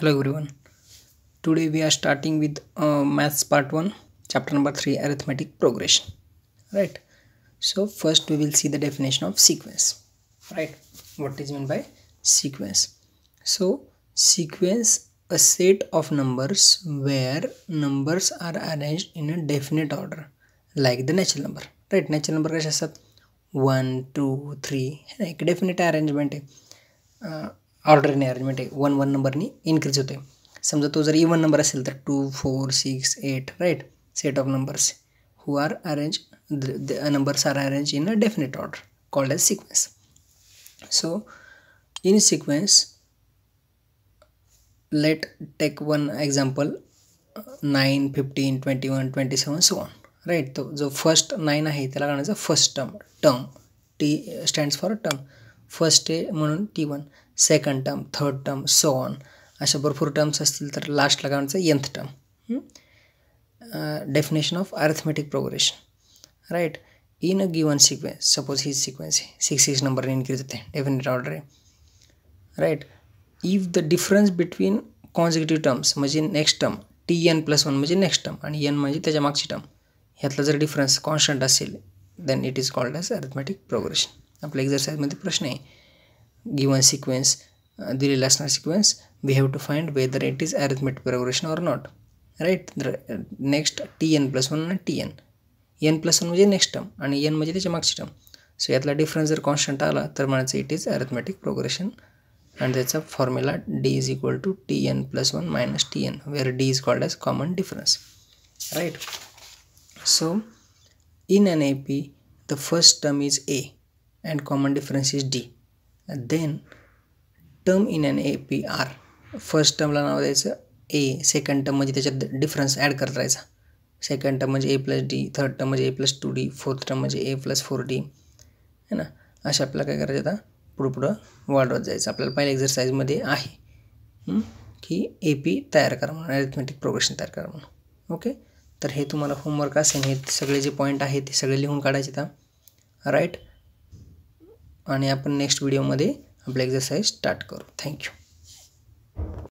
hello everyone today we are starting with uh, maths part 1 chapter number 3 arithmetic progression right so first we will see the definition of sequence right what is meant by sequence so sequence a set of numbers where numbers are arranged in a definite order like the natural number right natural number कसे असतात one two three है ना in arrangement आहे one one नंबरनी increase होते समजा तो जर इवन नंबर असेल तर two four six eight right set of numbers who are arrange numbers are arrange in a definite order called as sequence so in sequence let take one example nine fifteen twenty one twenty seven so one right तो जो first nine आहे त्याला म्हणायचं first term term T stands for term first आहे म्हणून T one second term third term so on अशा भरपूर terms असतील तर लास्टला काय म्हणायचं nth term definition of arithmetic progression right in a given sequence suppose ही sequence six six number increase होते definite order right if the difference between consecutive terms म्हणजे next term T N plus one म्हणजे next term आणि N म्हणजे त्याच्या मागची term ह्यातला जर डिफरन्स कॉन्स्टंट असेल then it is called as arithmetic progression आपल्या एक्झरसाईजमध्ये प्रश्न आहे गिवन सिक्वेन्स दिलेला असणार sequence we have to find whether it is arithmetic progression or not right next T N plus one आणि T N N plus one म्हणजे next term आणि N म्हणजे त्याच्या मागची टर्म सो यातला डिफरन्स जर कॉन्स्टंट आला तर म्हणायचं इट इज अरेथमॅटिक प्रोग्रेशन आणि त्याचा formula D is equal to T N plus one minus T N where D is called as common difference right so in an A P the first term is A and common difference is D then term in and A P are first टर्मला नाव द्यायचं A second term म्हणजे त्याच्यात difference add करत राहायचा second term म्हणजे A plus D third term म्हणजे A plus two D fourth term म्हणजे ए प्लस फोर डी है ना अशा आपल्याला काय करायचं आता पुढं पुढं वाढवत जायचं आपल्याला पहिल्या एक्झरसाईजमध्ये आहे की ए पी तयार करा म्हणून ॲरिथमेटिक प्रोग्रेशन तयार करा म्हणून ओके तर हे तुम्हाला होमवर्क असेल हे सगळे जे पॉईंट आहेत ते सगळे लिहून काढायचे आता राईट आणि आपण नेक्स्ट व्हिडिओमध्ये आपला एक्झरसाईज स्टार्ट करू थँक्यू